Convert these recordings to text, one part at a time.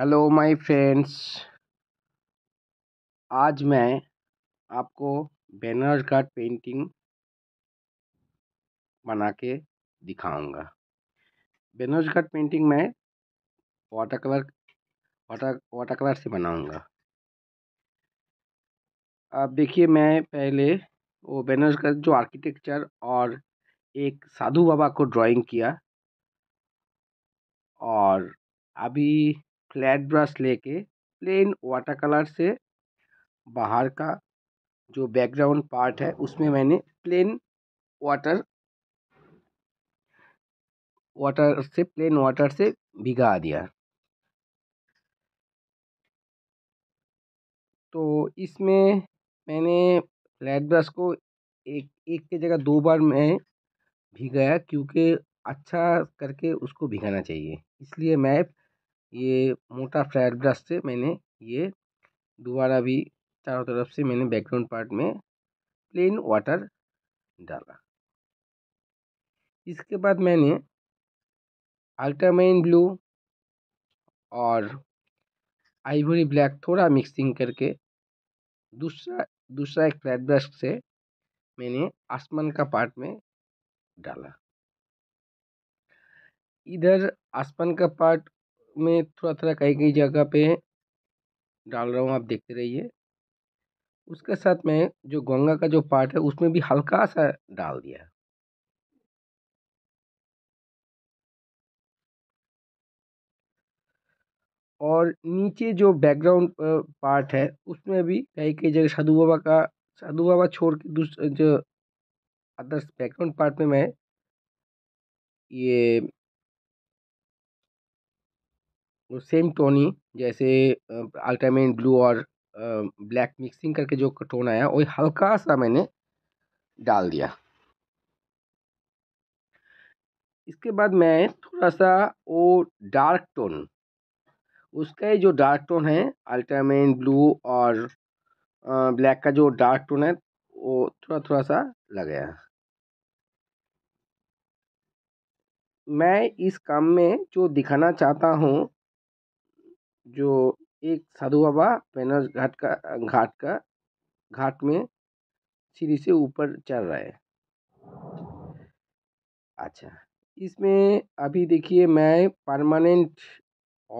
hello my friends आज मैं आपको बैनर का पेंटिंग बना के दिखाऊंगा बैनर का पेंटिंग मैं water colour water water colour से बनाऊंगा आप देखिए मैं पहले वो बैनर का जो आर्किटेक्चर और एक साधु बाबा को ड्राइंग किया और अभी फ्लैट ब्रश लेके प्लेन वाटर कलर से बाहर का जो बैकग्राउंड पार्ट है उसमें मैंने प्लेन वाटर वाटर से प्लेन वाटर से भिगा दिया तो इसमें मैंने फ्लैट ब्रश को एक एक के जगह दो बार मैं भिगाया क्योंकि अच्छा करके उसको भिगाना चाहिए इसलिए मैं ये मोटा फ्लैट ब्रश से मैंने ये दोबारा भी चारों तरफ से मैंने बैकग्राउंड पार्ट में प्लेन वाटर डाला इसके बाद मैंने अल्ट्रामाइन ब्लू और आइवरी ब्लैक थोड़ा मिक्सिंग करके दूसरा दूसरा एक फ्लैट ब्रश से मैंने आसमान का पार्ट में डाला इधर आसमान का पार्ट मैं थोड़ा थोड़ा कहीं कहीं जगह पे डाल रहा हूँ आप देखते रहिए उसके साथ में जो गंगा का जो पार्ट है उसमें भी हल्का सा डाल दिया और नीचे जो बैकग्राउंड पार्ट है उसमें भी कई कई जगह साधु बाबा का साधु बाबा छोड़ के दूसरे जो अदर्स बैकग्राउंड पार्ट में मैं ये सेम टोन ही जैसे अल्ट्रामेन ब्लू और ब्लैक मिक्सिंग करके जो टोन आया वही हल्का सा मैंने डाल दिया इसके बाद मैं थोड़ा सा वो डार्क टोन उसका जो डार्क टोन है अल्ट्रामेन ब्लू और ब्लैक का जो डार्क टोन है वो थोड़ा थोड़ा सा लगाया मैं इस काम में जो दिखाना चाहता हूँ जो एक साधु बाबा बैनर्स घाट का घाट का घाट में सीढ़ी से ऊपर चढ़ रहा है अच्छा इसमें अभी देखिए मैं परमानेंट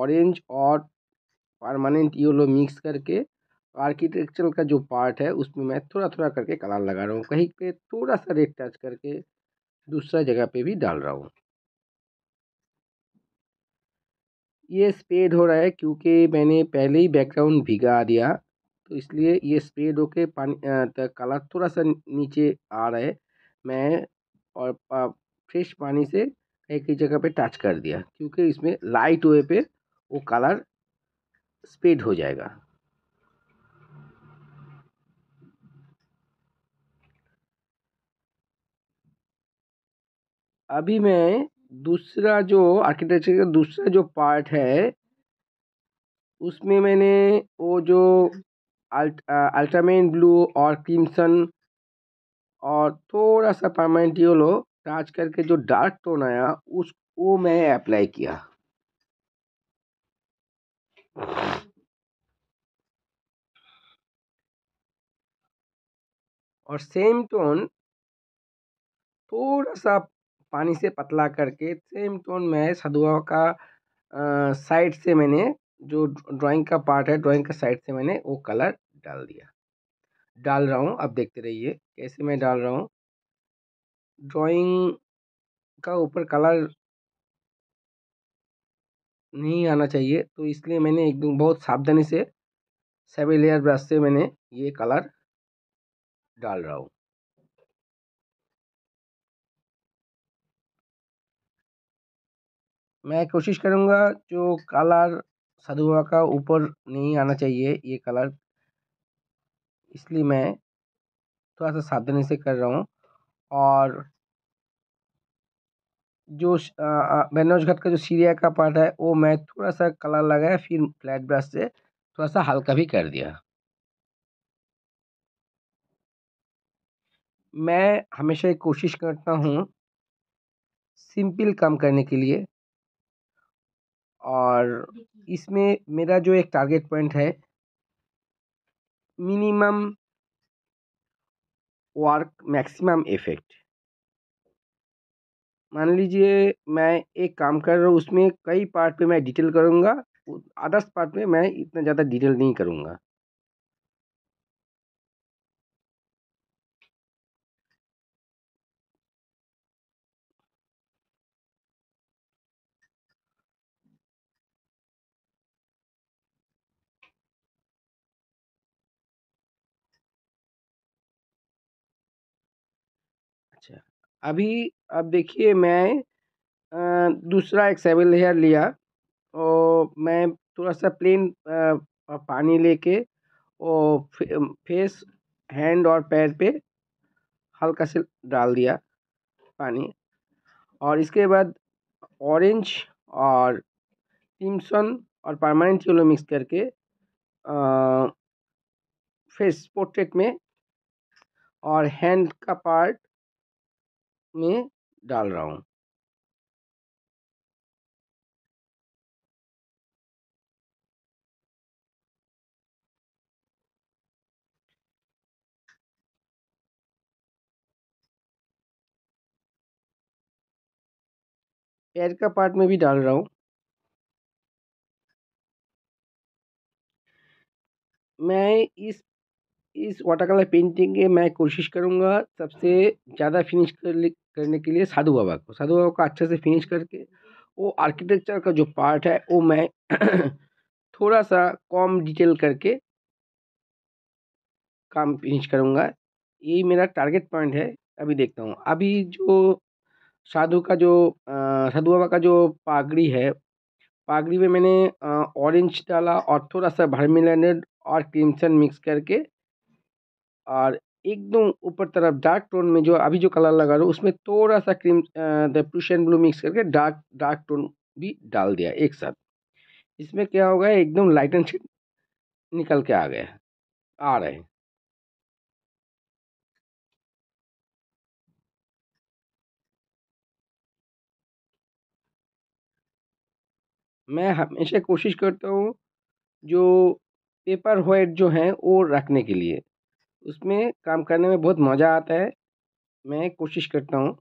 ऑरेंज और परमानेंट येलो मिक्स करके आर्किटेक्चर का जो पार्ट है उसमें मैं थोड़ा थोड़ा करके कलर लगा रहा हूँ कहीं पे थोड़ा सा रेड टच करके दूसरा जगह पे भी डाल रहा हूँ ये स्पेड हो रहा है क्योंकि मैंने पहले ही बैकग्राउंड भिगा दिया तो इसलिए ये स्पेड होके पानी कलर थोड़ा सा नीचे आ रहा है मैं और फ्रेश पानी से एक ही जगह पे टच कर दिया क्योंकि इसमें लाइट वे पे वो कलर स्पेड हो जाएगा अभी मैं दूसरा जो आर्किटेक्चर का दूसरा जो पार्ट है उसमें मैंने वो जो अल्ट अल्ट्रामेन ब्लू और क्रिम्सन और थोड़ा सा परमानेंट योलो टाच करके जो डार्क टोन आया उसको मैं अप्लाई किया और सेम टोन थोड़ा सा पानी से पतला करके सेम टोन में सदुआ का साइड से मैंने जो ड्राइंग का पार्ट है ड्राइंग का साइड से मैंने वो कलर डाल दिया डाल रहा हूँ अब देखते रहिए कैसे मैं डाल रहा हूँ ड्राइंग का ऊपर कलर नहीं आना चाहिए तो इसलिए मैंने एकदम बहुत सावधानी से सेवे लेयर ब्रश से मैंने ये कलर डाल रहा हूँ मैं कोशिश करूँगा जो कलर बाबा का ऊपर नहीं आना चाहिए ये कलर इसलिए मैं थोड़ा सा सावधानी से कर रहा हूँ और जो बेनोज घाट का जो सीरिया का पार्ट है वो मैं थोड़ा सा कलर लगाया फिर फ्लैट ब्रश से थोड़ा सा हल्का भी कर दिया मैं हमेशा कोशिश करता हूँ सिंपल काम करने के लिए और इसमें मेरा जो एक टारगेट पॉइंट है मिनिमम वर्क मैक्सिमम इफेक्ट मान लीजिए मैं एक काम कर रहा हूँ उसमें कई पार्ट पे मैं डिटेल करूँगा अदर्स पार्ट में मैं इतना ज़्यादा डिटेल नहीं करूँगा अभी अब देखिए मैं दूसरा एक सेवल हेयर लिया और मैं थोड़ा सा प्लेन पानी लेके और फेस हैंड और पैर पे हल्का से डाल दिया पानी और इसके बाद ऑरेंज और टिमसन और परमानेंट येलो मिक्स करके आ, फेस पोर्ट्रेट में और हैंड का पार्ट में डाल रहा हूँ पैर का पार्ट में भी डाल रहा हूँ मैं इस इस वाटर कलर पेंटिंग के मैं कोशिश करूँगा सबसे ज़्यादा फिनिश कर करने के लिए साधु बाबा को साधु बाबा को अच्छे से फिनिश करके वो आर्किटेक्चर का जो पार्ट है वो मैं थोड़ा सा कम डिटेल करके काम फिनिश करूँगा यही मेरा टारगेट पॉइंट है अभी देखता हूँ अभी जो साधु का जो साधु बाबा का जो पागड़ी है पागड़ी में मैंने ऑरेंज डाला और थोड़ा सा भरमिलेड और क्रिम्सन मिक्स करके और एकदम ऊपर तरफ डार्क टोन में जो अभी जो कलर लगा रहा हूँ उसमें थोड़ा सा क्रीम प्रूशन ब्लू मिक्स करके डार्क डार्क टोन भी डाल दिया एक साथ इसमें क्या हो गया एकदम लाइट एंड शेड निकल के आ गया आ रहे हैं मैं हमेशा कोशिश करता हूँ जो पेपर वाइट जो हैं वो रखने के लिए उसमें काम करने में बहुत मज़ा आता है मैं कोशिश करता हूँ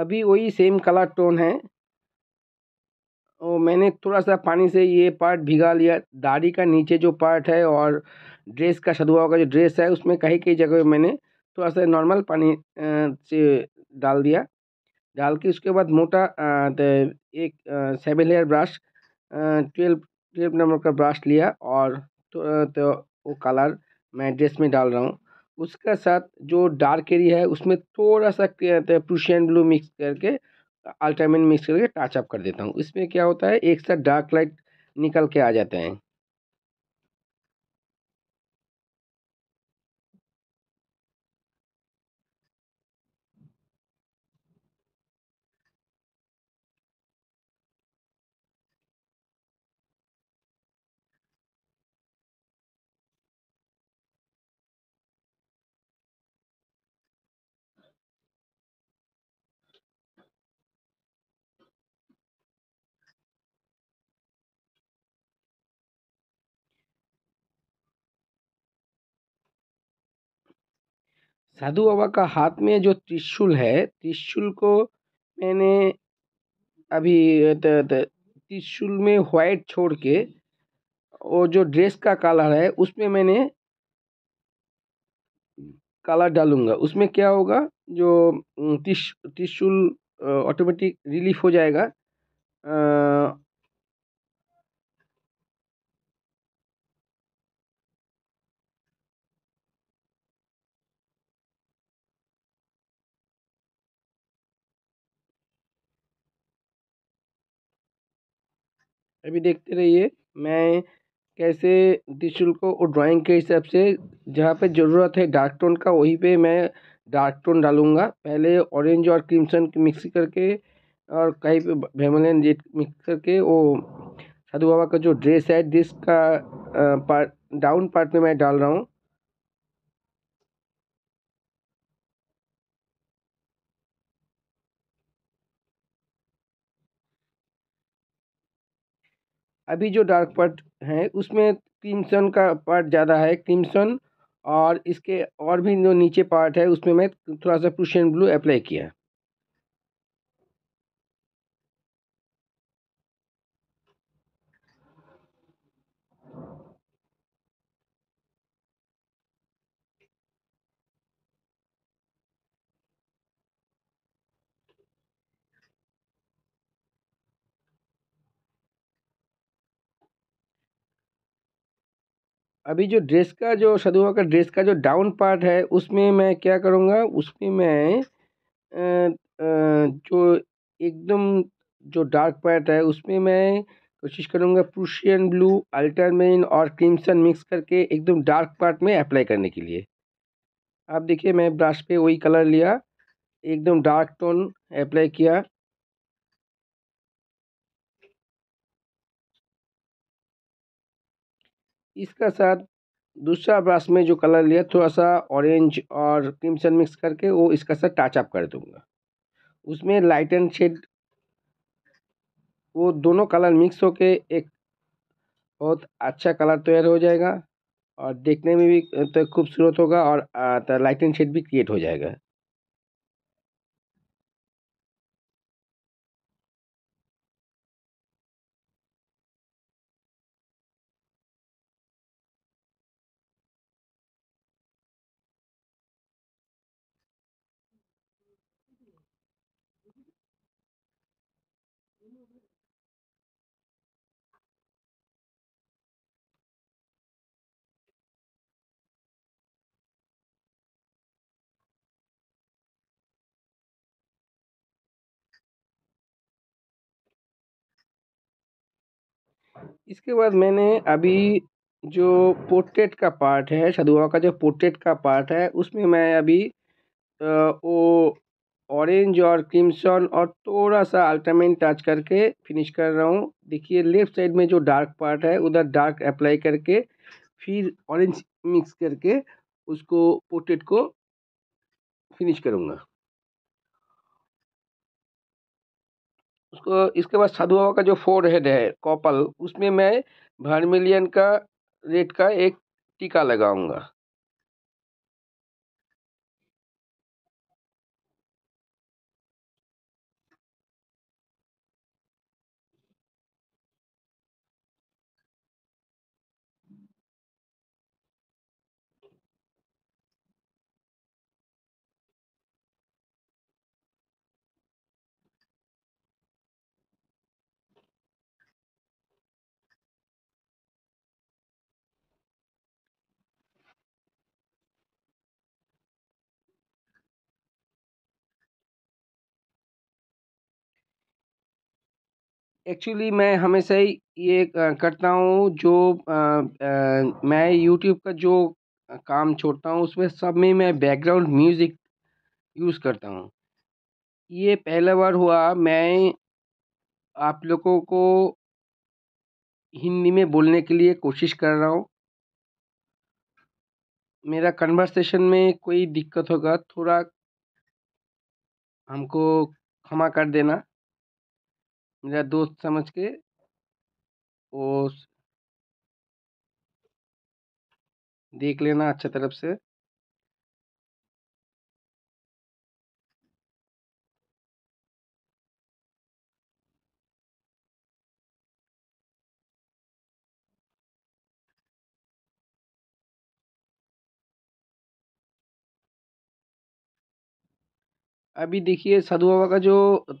अभी वही सेम कलर टोन है और तो मैंने थोड़ा सा पानी से ये पार्ट भिगा लिया दाढ़ी का नीचे जो पार्ट है और ड्रेस का सदुआ का जो ड्रेस है उसमें कहीं कहीं जगह मैंने थोड़ा सा नॉर्मल पानी से डाल दिया डाल के उसके बाद मोटा एक seven layer brush twelve twelve number का ब्रश लिया और तो, तो वो कलर मैं ड्रेस में डाल रहा हूँ उसके साथ जो डार्क एरिया है उसमें थोड़ा सा प्रूशियन ब्लू मिक्स करके अल्ट्रामिन मिक्स करके टाचअप कर देता हूँ इसमें क्या होता है एक साथ डार्क लाइट निकल के आ जाते हैं साधु बाबा का हाथ में जो त्रिशूल है त्रिशूल को मैंने अभी त्रिशूल में व्हाइट छोड़ के और जो ड्रेस का कलर है उसमें मैंने कलर डालूंगा उसमें क्या होगा जो त्रिश त्रिशूल ऑटोमेटिक रिलीफ हो जाएगा अभी देखते रहिए मैं कैसे त्रिशूल को और ड्राइंग के हिसाब से जहाँ पे ज़रूरत है डार्क टोन का वहीं पे मैं डार्क टोन डालूँगा पहले ऑरेंज और क्रिम्सन मिक्स करके और कहीं पे भेमलिन रेड मिक्स करके वो साधु बाबा का जो ड्रेस है ड्रेस का पार्ट डाउन पार्ट में मैं डाल रहा हूँ अभी जो डार्क पार्ट है उसमें क्रिम्सन का पार्ट ज़्यादा है क्रिम्सन और इसके और भी जो नीचे पार्ट है उसमें मैं थोड़ा सा प्रुशियन ब्लू अप्लाई किया अभी जो ड्रेस का जो सदुआ का ड्रेस का जो डाउन पार्ट है उसमें मैं क्या करूँगा उसमें मैं जो एकदम जो डार्क पार्ट है उसमें मैं कोशिश करूँगा प्रूशियन ब्लू अल्टरमेन और क्रिम्सन मिक्स करके एकदम डार्क पार्ट में अप्लाई करने के लिए आप देखिए मैं ब्रश पे वही कलर लिया एकदम डार्क टोन अप्लाई किया इसका साथ दूसरा ब्रश में जो कलर लिया थोड़ा सा ऑरेंज और क्रिम्सन मिक्स करके वो इसका साथ टचअप कर दूँगा उसमें लाइट एंड शेड वो दोनों कलर मिक्स होके एक बहुत अच्छा कलर तैयार हो जाएगा और देखने में भी तो खूबसूरत होगा और लाइट एंड शेड भी क्रिएट हो जाएगा इसके बाद मैंने अभी जो पोर्ट्रेट का पार्ट है शदुआ का जो पोर्ट्रेट का पार्ट है उसमें मैं अभी वो ऑरेंज और क्रिम्सन और थोड़ा सा अल्टामेंट टच करके फिनिश कर रहा हूँ देखिए लेफ्ट साइड में जो डार्क पार्ट है उधर डार्क अप्लाई करके फिर ऑरेंज मिक्स करके उसको पोर्ट्रेट को फिनिश करूँगा उसको इसके बाद साधु बाबा का जो फोर हेड है कॉपल उसमें मैं भर्मिलियन का रेट का एक टीका लगाऊँगा एक्चुअली मैं हमेशा ही ये करता हूँ जो मैं यूट्यूब का जो काम छोड़ता हूँ उसमें सब में मैं बैकग्राउंड म्यूज़िक यूज़ करता हूँ ये पहला बार हुआ मैं आप लोगों को हिंदी में बोलने के लिए कोशिश कर रहा हूँ मेरा कन्वर्सेशन में कोई दिक्कत होगा थोड़ा हमको क्षमा कर देना मेरा दोस्त समझ के और देख लेना अच्छा तरफ से अभी देखिए साधु बाबा का जो त,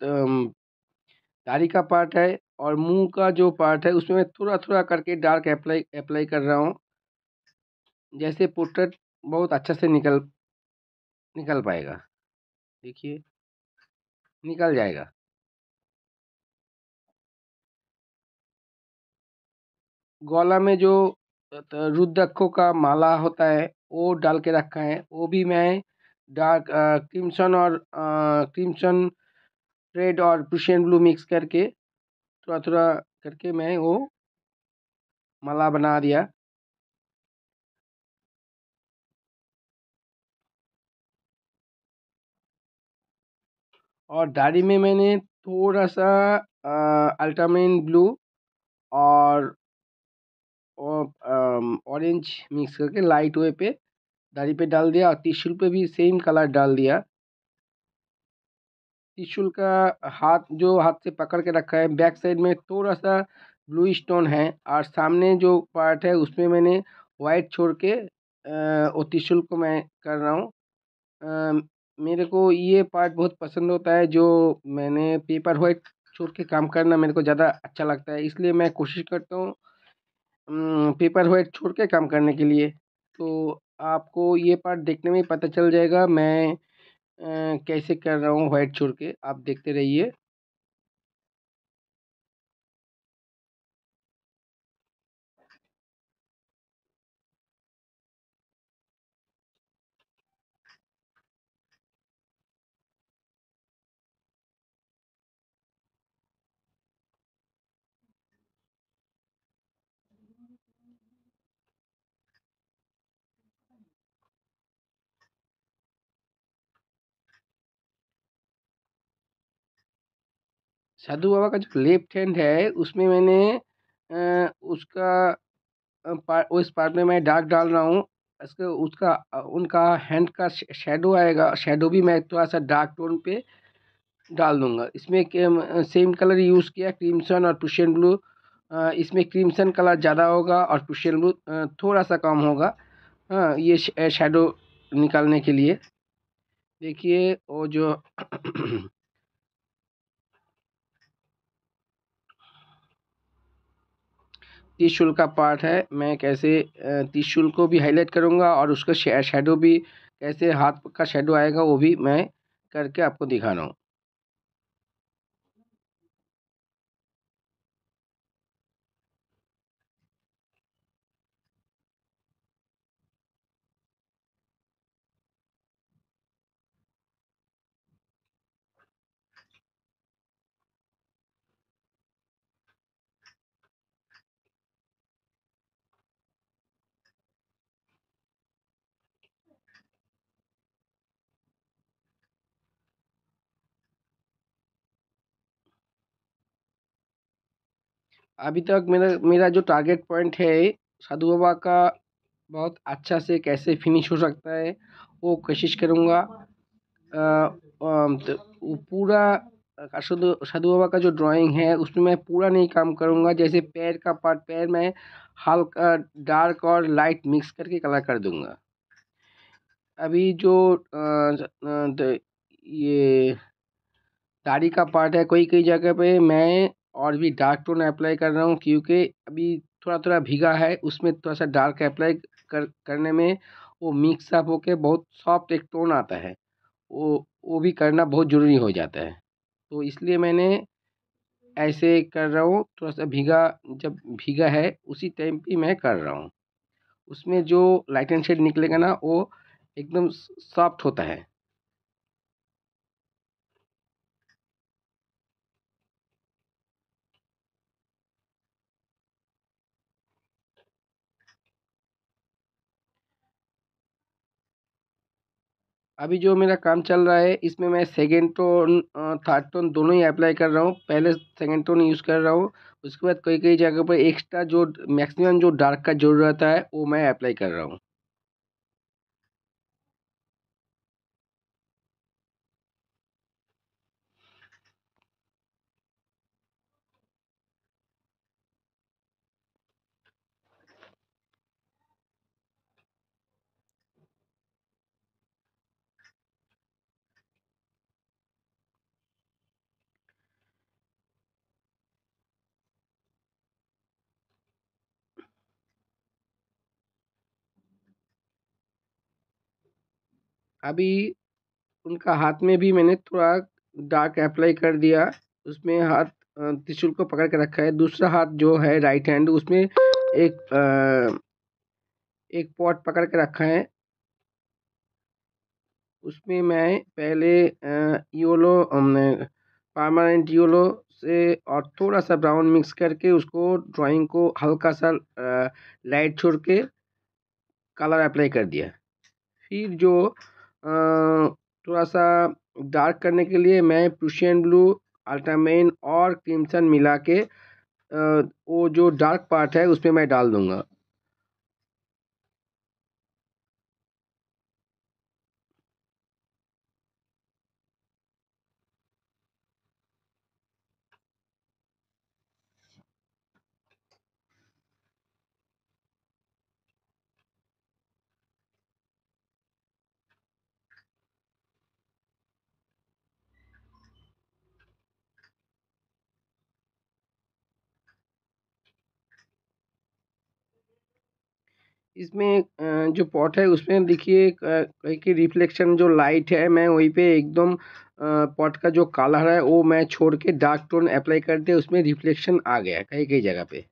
त, दाढ़ी का पार्ट है और मुंह का जो पार्ट है उसमें मैं थोड़ा थोड़ा करके डार्क अप्लाई अप्लाई कर रहा हूँ जैसे पोर्ट्रेट बहुत अच्छा से निकल निकल पाएगा देखिए निकल जाएगा गोला में जो रुद्रक्षों का माला होता है वो डाल के रखा है वो भी मैं डार्क क्रिमसन और क्रिमसन रेड और प्रशियन ब्लू मिक्स करके थोड़ा थोड़ा करके मैं वो माला बना दिया और दाढ़ी में मैंने थोड़ा सा अल्टामेन ब्लू और ऑरेंज मिक्स करके लाइट वे पे दाढ़ी पे डाल दिया और टिश्यू पे भी सेम कलर डाल दिया त्रिशूल का हाथ जो हाथ से पकड़ के रखा है बैक साइड में थोड़ा सा ब्लू स्टोन है और सामने जो पार्ट है उसमें मैंने वाइट छोड़ के वो त्रिशूल को मैं कर रहा हूँ मेरे को ये पार्ट बहुत पसंद होता है जो मैंने पेपर वाइट छोड़ के काम करना मेरे को ज़्यादा अच्छा लगता है इसलिए मैं कोशिश करता हूँ पेपर वाइट छोड़ के काम करने के लिए तो आपको ये पार्ट देखने में पता चल जाएगा मैं कैसे कर रहा हूँ व्हाइट छोड़ के आप देखते रहिए साधु बाबा का जो लेफ्ट हैंड है उसमें मैंने उसका उस पार्ट में मैं डार्क डाल रहा हूँ इसके उसका उनका हैंड का शेडो आएगा शेडो भी मैं थोड़ा सा डार्क टोन पे डाल दूँगा इसमें सेम कलर यूज़ किया क्रीमसन और पुशियन ब्लू इसमें क्रीमसन कलर ज़्यादा होगा और पुशियन ब्लू थोड़ा सा कम होगा हाँ ये शेडो निकालने के लिए देखिए वो जो त्रिशूल का पार्ट है मैं कैसे त्रिशूल को भी हाईलाइट करूँगा और उसका शेडो भी कैसे हाथ का शेडो आएगा वो भी मैं करके आपको दिखा रहा हूँ अभी तक मेरा मेरा जो टारगेट पॉइंट है साधु बाबा का बहुत अच्छा से कैसे फिनिश हो सकता है वो कोशिश करूँगा तो पूरा साधु बाबा का जो ड्राइंग है उसमें मैं पूरा नहीं काम करूँगा जैसे पैर का पार्ट पैर में हल्का डार्क और लाइट मिक्स करके कलर कर दूँगा अभी जो तो ये दाढ़ी का पार्ट है कोई कई जगह पे मैं और भी डार्क टोन अप्लाई कर रहा हूँ क्योंकि अभी थोड़ा थोड़ा भीगा है उसमें थोड़ा सा डार्क अप्लाई कर करने में वो मिक्स अप होके बहुत सॉफ्ट एक टोन आता है वो वो भी करना बहुत ज़रूरी हो जाता है तो इसलिए मैंने ऐसे कर रहा हूँ थोड़ा सा भीगा जब भीगा है उसी टाइम पर मैं कर रहा हूँ उसमें जो लाइट एंड शेड निकलेगा ना वो एकदम सॉफ्ट होता है अभी जो मेरा काम चल रहा है इसमें मैं सेकेंड टोन थर्ड टोन दोनों ही अप्लाई कर रहा हूँ पहले सेकेंड टोन यूज़ कर रहा हूँ उसके बाद कई कई जगह पर एक्स्ट्रा जो मैक्सिमम जो डार्क का ज़रूरत है वो मैं अप्लाई कर रहा हूँ अभी उनका हाथ में भी मैंने थोड़ा डार्क अप्लाई कर दिया उसमें हाथ त्रिशूल को पकड़ के रखा है दूसरा हाथ जो है राइट हैंड उसमें एक आ, एक पॉट पकड़ के रखा है उसमें मैं पहले योलो योलो परमानेंट योलो से और थोड़ा सा ब्राउन मिक्स करके उसको ड्राइंग को हल्का सा लाइट छोड़ के कलर अप्लाई कर दिया फिर जो थोड़ा सा डार्क करने के लिए मैं प्रूशियन ब्लू अल्ट्रामेन और क्रिम्सन मिला के वो जो डार्क पार्ट है उसमें मैं डाल दूँगा इसमें जो पॉट है उसमें देखिए कि रिफ्लेक्शन जो लाइट है मैं वहीं पे एकदम पॉट का जो कलर है वो मैं छोड़ के डार्क टोन अप्लाई करते उसमें रिफ्लेक्शन आ गया कहीं कहीं जगह पे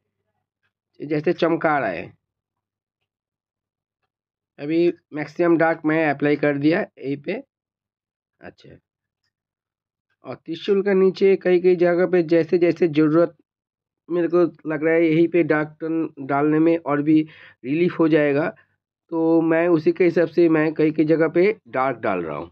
जैसे चमका रहा है अभी मैक्सिमम डार्क मैं अप्लाई कर दिया यहीं पे अच्छा और त्रिशूल का नीचे कई कई जगह पे जैसे जैसे ज़रूरत मेरे को लग रहा है यहीं पे डाक टन डालने में और भी रिलीफ़ हो जाएगा तो मैं उसी के हिसाब से मैं कई कई जगह पे डाक डाल रहा हूँ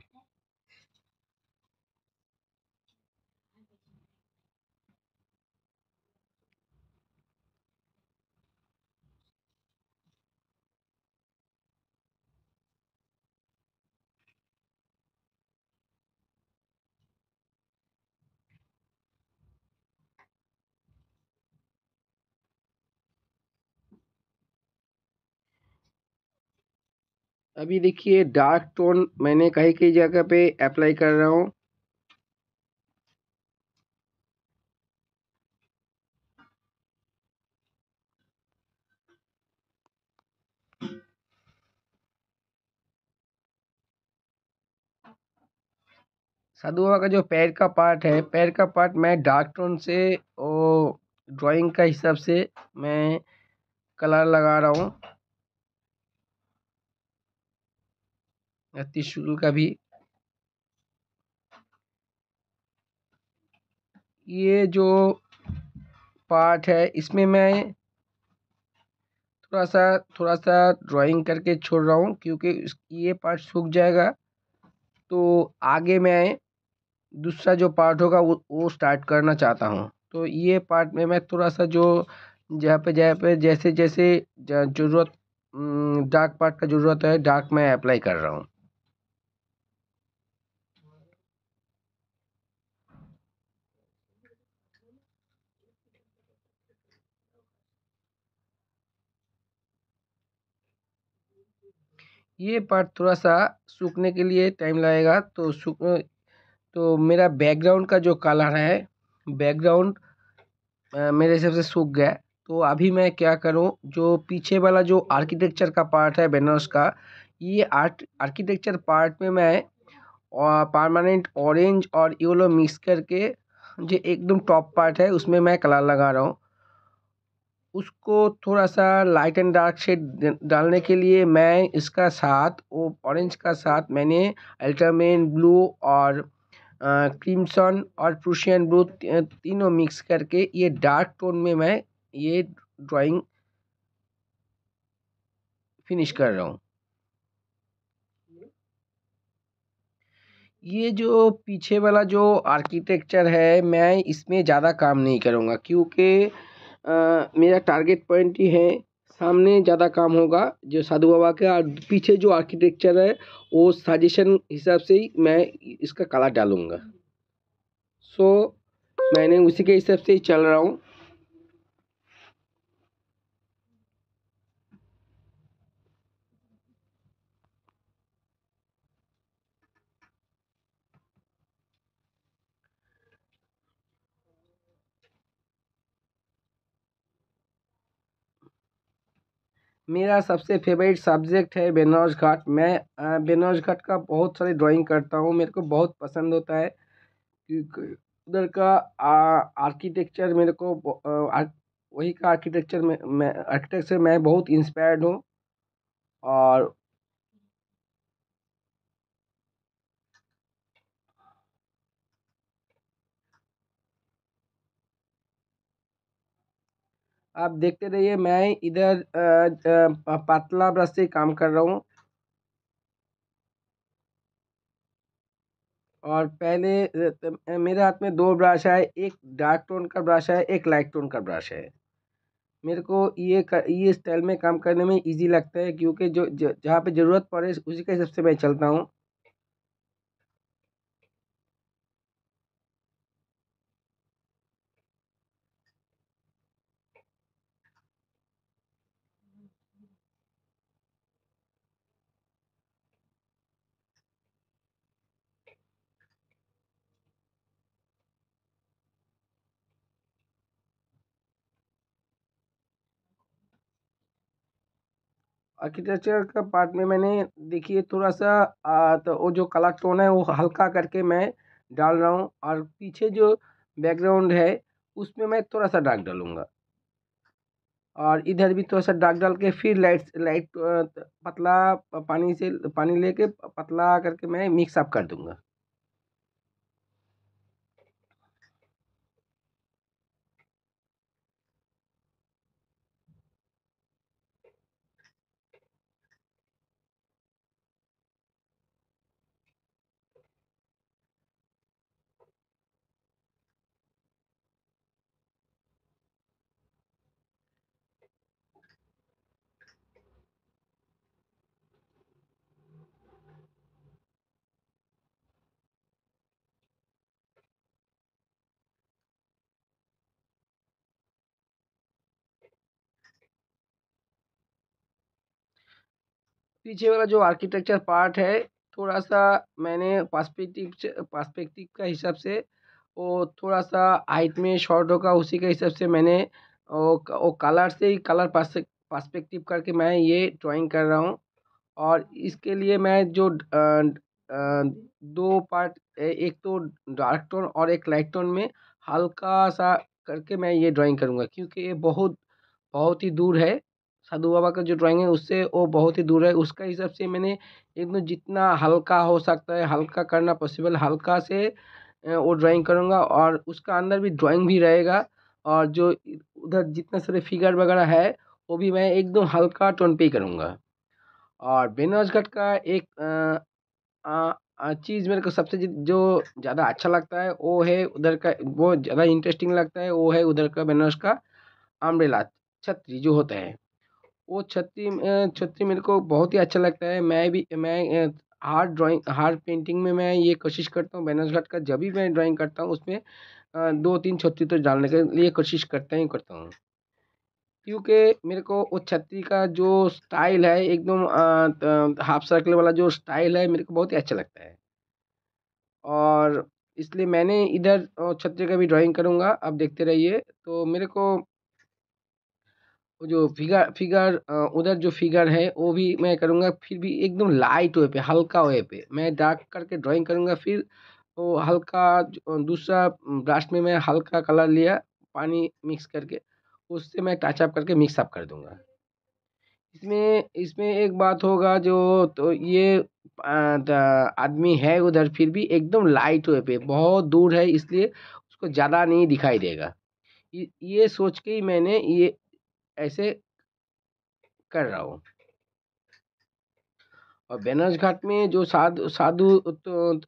अभी देखिए डार्क टोन मैंने कहीं कई जगह पे अप्लाई कर रहा हूँ साधुआ का जो पैर का पार्ट है पैर का पार्ट मैं डार्क टोन से और ड्राइंग का हिसाब से मैं कलर लगा रहा हूँ त्रिशूल का भी ये जो पार्ट है इसमें मैं थोड़ा सा थोड़ा सा ड्राइंग करके छोड़ रहा हूँ क्योंकि ये पार्ट सूख जाएगा तो आगे मैं दूसरा जो पार्ट होगा वो वो स्टार्ट करना चाहता हूँ तो ये पार्ट में मैं थोड़ा सा जो जहाँ पे जहाँ पे जैसे जैसे ज़रूरत डार्क पार्ट का ज़रूरत है डार्क मैं अप्लाई कर रहा हूँ ये पार्ट थोड़ा सा सूखने के लिए टाइम लगेगा तो सूख तो मेरा बैकग्राउंड का जो कलर है बैकग्राउंड मेरे हिसाब से सूख गया तो अभी मैं क्या करूँ जो पीछे वाला जो आर्किटेक्चर का पार्ट है बेनर्स का ये आर्ट आर्किटेक्चर पार्ट में मैं परमानेंट ऑरेंज और येलो मिक्स करके जो एकदम टॉप पार्ट है उसमें मैं कलर लगा रहा हूँ उसको थोड़ा सा लाइट एंड डार्क शेड डालने के लिए मैं इसका साथ वो ऑरेंज का साथ मैंने अल्ट्रामेन ब्लू और क्रिम्सन और प्रूशियन ब्लू तीनों मिक्स करके ये डार्क टोन में मैं ये ड्राइंग फिनिश कर रहा हूँ ये जो पीछे वाला जो आर्किटेक्चर है मैं इसमें ज़्यादा काम नहीं करूँगा क्योंकि मेरा टारगेट पॉइंट ही है सामने ज़्यादा काम होगा जो साधु बाबा का और पीछे जो आर्किटेक्चर है वो सजेशन हिसाब से ही मैं इसका कलर डालूँगा सो मैंने उसी के हिसाब से ही चल रहा हूँ मेरा सबसे फेवरेट सब्जेक्ट है बेनौज घाट मैं बेनौज घाट का बहुत सारी ड्राइंग करता हूँ मेरे को बहुत पसंद होता है उधर का आर्किटेक्चर मेरे को वही का आर्किटेक्चर में मैं आर्किटेक्चर मैं बहुत इंस्पायर्ड हूँ और आप देखते रहिए मैं इधर पतला ब्रश से काम कर रहा हूँ और पहले मेरे हाथ में दो ब्रश है एक डार्क टोन का ब्रश है एक लाइट टोन का ब्रश है मेरे को ये कर, ये स्टाइल में काम करने में इजी लगता है क्योंकि जो जहाँ पे ज़रूरत पड़े उसी के हिसाब से मैं चलता हूँ आर्किटेक्चर का पार्ट में मैंने देखिए थोड़ा सा आ, तो वो जो कलर टोन है वो हल्का करके मैं डाल रहा हूँ और पीछे जो बैकग्राउंड है उसमें मैं थोड़ा सा डार्क डालूँगा और इधर भी थोड़ा सा डार्क डाल के फिर लाइट लाइट पतला पानी से पानी लेके पतला करके मैं मिक्सअप कर दूँगा पीछे वाला जो आर्किटेक्चर पार्ट है थोड़ा सा मैंने पास्पेक्टिव पास्पेक्टिव का हिसाब से वो थोड़ा सा हाइट में शॉर्ट होगा उसी के हिसाब से मैंने वो कलर से ही कलर पास पास्पेक्टिव करके मैं ये ड्राइंग कर रहा हूँ और इसके लिए मैं जो आ, आ, दो पार्ट एक तो डार्क टोन और एक लाइट टोन में हल्का सा करके मैं ये ड्राइंग करूँगा क्योंकि ये बहुत बहुत ही दूर है साधु बाबा का जो ड्राइंग है उससे वो बहुत ही दूर है उसका हिसाब से मैंने एकदम जितना हल्का हो सकता है हल्का करना पॉसिबल हल्का से वो ड्राइंग करूँगा और उसका अंदर भी ड्राइंग भी रहेगा और जो उधर जितना सारे फिगर वगैरह है वो भी मैं एकदम हल्का टोन पे करूँगा और बेनोज घट का एक चीज़ मेरे को सबसे जो ज़्यादा अच्छा लगता है वो है उधर का वो ज़्यादा इंटरेस्टिंग लगता है वो है उधर का बेनोज का आमरेला छतरी जो होता है वो छत्ती छतरी मेरे को बहुत ही अच्छा लगता है मैं भी मैं हार्ड ड्राइंग हार्ड पेंटिंग में मैं ये कोशिश करता हूँ बैनर्स घाट का जब भी मैं ड्राइंग करता हूँ उसमें दो तीन छतरी तो डालने के लिए कोशिश करता ही करता हूँ क्योंकि मेरे को वो छतरी का जो स्टाइल है एकदम हाफ सर्कल वाला जो स्टाइल है मेरे को बहुत ही अच्छा लगता है और इसलिए मैंने इधर छतरी का भी ड्राइंग करूँगा आप देखते रहिए तो मेरे को जो फिगर फिगर उधर जो फिगर है वो भी मैं करूँगा फिर भी एकदम लाइट वे पे हल्का वे पे मैं डार्क करके ड्राइंग करूँगा फिर वो हल्का दूसरा ब्रश में मैं हल्का कलर लिया पानी मिक्स करके उससे मैं टचअप करके मिक्सअप कर दूँगा इसमें इसमें एक बात होगा जो तो ये आदमी है उधर फिर भी एकदम लाइट वे पे बहुत दूर है इसलिए उसको ज़्यादा नहीं दिखाई देगा ये सोच के ही मैंने ये ऐसे कर रहा हूँ और बनारस घाट में जो साधु साधु तो,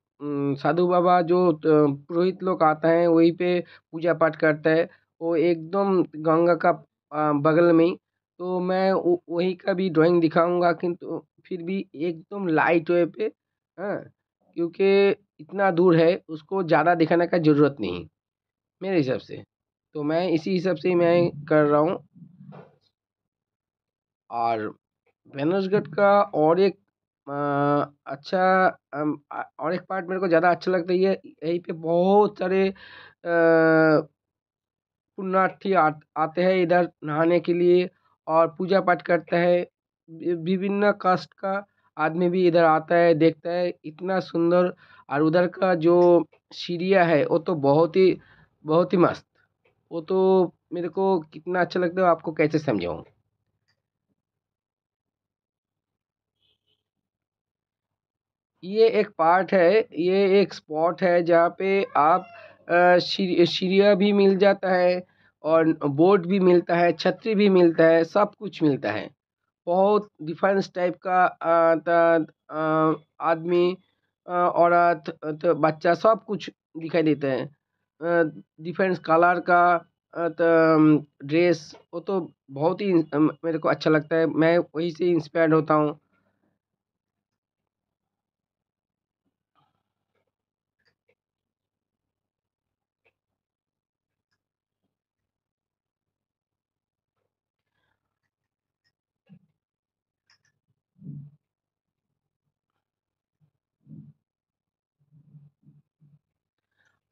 साधु बाबा जो पुरोहित लोग आते हैं वहीं पे पूजा पाठ करता है वो एकदम गंगा का बगल में तो मैं वहीं का भी ड्राइंग दिखाऊंगा किंतु फिर भी एकदम लाइट वे पे हाँ क्योंकि इतना दूर है उसको ज़्यादा दिखाने का ज़रूरत नहीं मेरे हिसाब से तो मैं इसी हिसाब से मैं कर रहा हूँ और बेनर्सगढ़ का और एक अच्छा और एक पार्ट मेरे को ज़्यादा अच्छा लगता है ये यहीं पे बहुत सारे पुण्यार्थी आते हैं इधर नहाने के लिए और पूजा पाठ करते हैं विभिन्न कास्ट का आदमी भी इधर आता है देखता है इतना सुंदर और उधर का जो सीरिया है वो तो बहुत ही बहुत ही मस्त वो तो मेरे को कितना अच्छा लगता है आपको कैसे समझाऊँ ये एक पार्ट है ये एक स्पॉट है जहाँ पे आप सी भी मिल जाता है और बोर्ड भी मिलता है छतरी भी मिलता है सब कुछ मिलता है बहुत डिफरेंस टाइप का आदमी औरत तो बच्चा सब कुछ दिखाई देते हैं डिफरेंस कलर का तो ड्रेस वो तो बहुत ही मेरे को अच्छा लगता है मैं वही से इंस्पायर्ड होता हूँ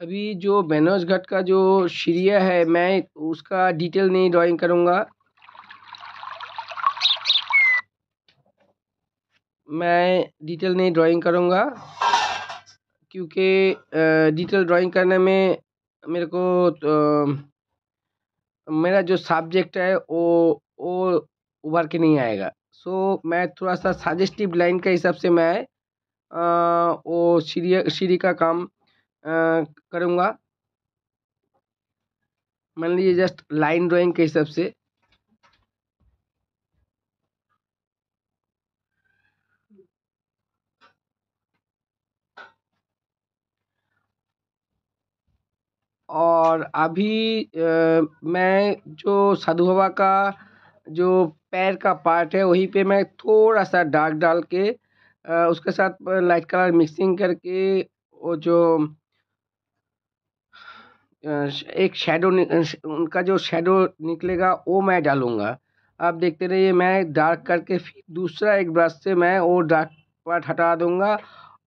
अभी जो बनौज घाट का जो शिरिया है मैं उसका डिटेल नहीं ड्राइंग करूँगा मैं डिटेल नहीं ड्राइंग करूँगा क्योंकि डिटेल ड्राइंग करने में मेरे को तो, मेरा जो सब्जेक्ट है वो वो उभर के नहीं आएगा सो so, मैं थोड़ा सा सजेस्टिव लाइन के हिसाब से मैं आ, वो सीढ़ी सीढ़ी का काम करूँगा मान लीजिए जस्ट लाइन ड्राइंग के हिसाब से और अभी आ, मैं जो साधु बाबा का जो पैर का पार्ट है वहीं पे मैं थोड़ा सा डार्क डाल के आ, उसके साथ लाइट कलर मिक्सिंग करके वो जो एक शेडो उनका जो शेडो निकलेगा वो मैं डालूँगा आप देखते रहिए मैं डार्क करके फिर दूसरा एक ब्रश से मैं वो डार्क पार्ट हटा दूँगा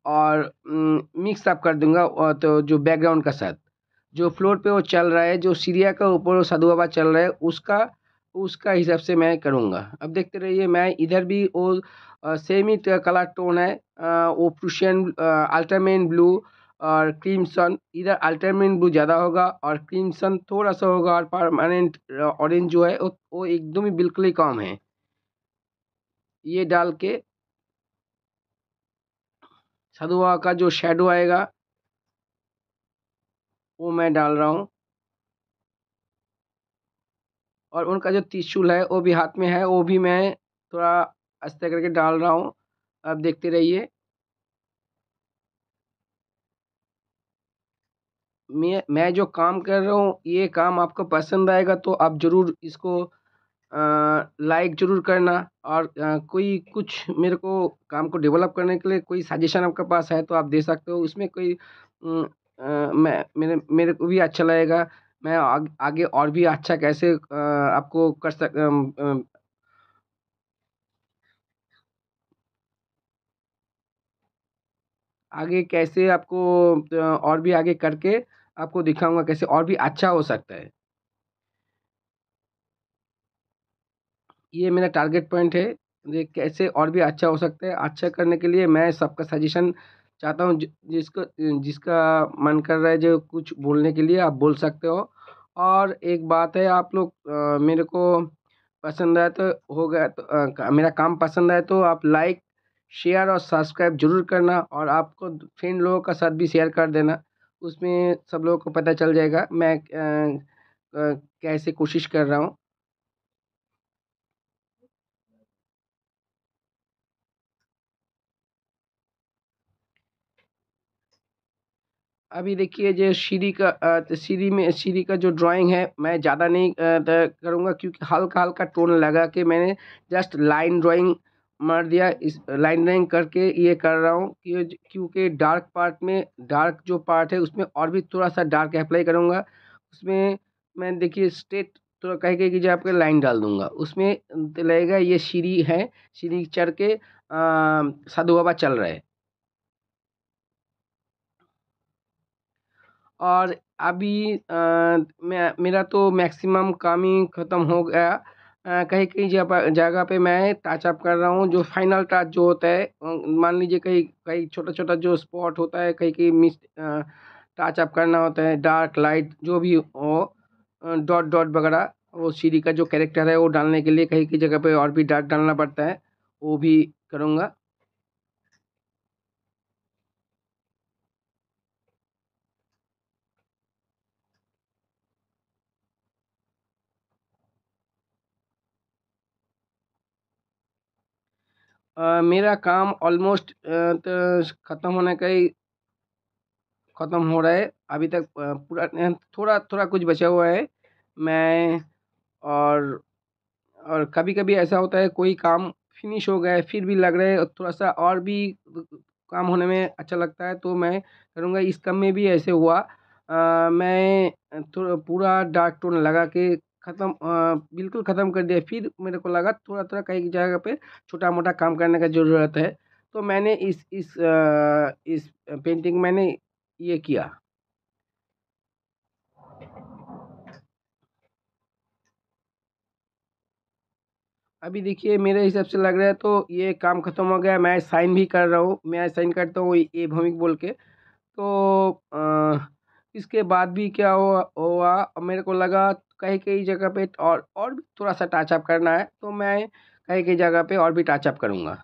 और मिक्स अप कर दूँगा और तो जो बैकग्राउंड का साथ जो फ्लोर पे वो चल रहा है जो सीरिया का ऊपर वो साधु बाबा चल रहा है उसका उसका हिसाब से मैं करूँगा अब देखते रहिए मैं इधर भी वो सेम ही कलर टोन है वो प्रूशियन अल्ट्रामेन ब्लू और क्रीमसन इधर अल्टरमेंट ब्लू ज़्यादा होगा और क्रीमसन थोड़ा सा होगा और परमानेंट ऑरेंज जो है वो एकदम ही बिल्कुल ही कम है ये डाल के सदुआ का जो शेडो आएगा वो मैं डाल रहा हूँ और उनका जो त्रिशूल है वो भी हाथ में है वो भी मैं थोड़ा आस्ते करके डाल रहा हूँ आप देखते रहिए मैं मैं जो काम कर रहा हूँ ये काम आपको पसंद आएगा तो आप ज़रूर इसको लाइक ज़रूर करना और कोई कुछ मेरे को काम को डेवलप करने के लिए कोई सजेशन आपके पास है तो आप दे सकते हो उसमें कोई मैं मेरे मेरे को भी अच्छा लगेगा मैं आग, आगे और भी अच्छा कैसे आपको कर सक आगे कैसे आपको और भी आगे करके आपको दिखाऊंगा कैसे और भी अच्छा हो सकता है ये मेरा टारगेट पॉइंट है कैसे और भी अच्छा हो सकता है अच्छा करने के लिए मैं सबका सजेशन चाहता हूँ जिसको जिसका मन कर रहा है जो कुछ बोलने के लिए आप बोल सकते हो और एक बात है आप लोग मेरे को पसंद आए तो हो गया तो आ, मेरा काम पसंद आए तो आप लाइक शेयर और सब्सक्राइब जरूर करना और आपको फ्रेंड लोगों का साथ भी शेयर कर देना उसमें सब लोगों को पता चल जाएगा मैं कैसे कोशिश कर रहा हूँ अभी देखिए जो सीढ़ी का तो सीढ़ी में सीढ़ी का जो ड्राइंग है मैं ज़्यादा नहीं करूँगा क्योंकि हल्का हल्का टोन लगा के मैंने जस्ट लाइन ड्राइंग मार दिया इस लाइन ड्राइंग करके ये कर रहा हूँ कि क्योंकि डार्क पार्ट में डार्क जो पार्ट है उसमें और भी थोड़ा सा डार्क अप्लाई करूँगा उसमें मैं देखिए स्ट्रेट थोड़ा कह के कि आपके लाइन डाल दूँगा उसमें लगेगा ये सीढ़ी है सीढ़ी चढ़ के साधु बाबा चल रहे और अभी आ, मैं मेरा तो मैक्सिमम काम ही ख़त्म हो गया कहीं कहीं जगह जगह पे मैं टचअप कर रहा हूँ जो फाइनल टच जो होता है मान लीजिए कहीं कहीं छोटा छोटा जो स्पॉट होता है कहीं कहीं मिस टचअप करना होता है डार्क लाइट जो भी हो डॉट डॉट वगैरह वो सीढ़ी का जो कैरेक्टर है वो डालने के लिए कहीं कहीं जगह पे और भी डार्क डालना पड़ता है वो भी करूँगा मेरा काम ऑलमोस्ट ख़त्म होने का ही ख़त्म हो रहा है अभी तक पूरा थोड़ा थोड़ा कुछ बचा हुआ है मैं और और कभी कभी ऐसा होता है कोई काम फिनिश हो गया है फिर भी लग रहा है थोड़ा सा और भी काम होने में अच्छा लगता है तो मैं करूँगा इस काम में भी ऐसे हुआ आ, मैं पूरा डार्क टोन लगा के ख़त्म बिल्कुल ख़त्म कर दिया फिर मेरे को लगा थोड़ा थोड़ा कई जगह पे छोटा मोटा काम करने का ज़रूरत है तो मैंने इस इस इस पेंटिंग मैंने ये किया अभी देखिए मेरे हिसाब से लग रहा है तो ये काम ख़त्म हो गया मैं साइन भी कर रहा हूँ मैं साइन करता हूँ ये भूमिक बोल के तो आ, इसके बाद भी क्या हुआ हुआ मेरे को लगा कहीं कहीं जगह पे और और भी थोड़ा सा टचअप करना है तो मैं कहीं कहीं जगह पे और भी टचअप करूँगा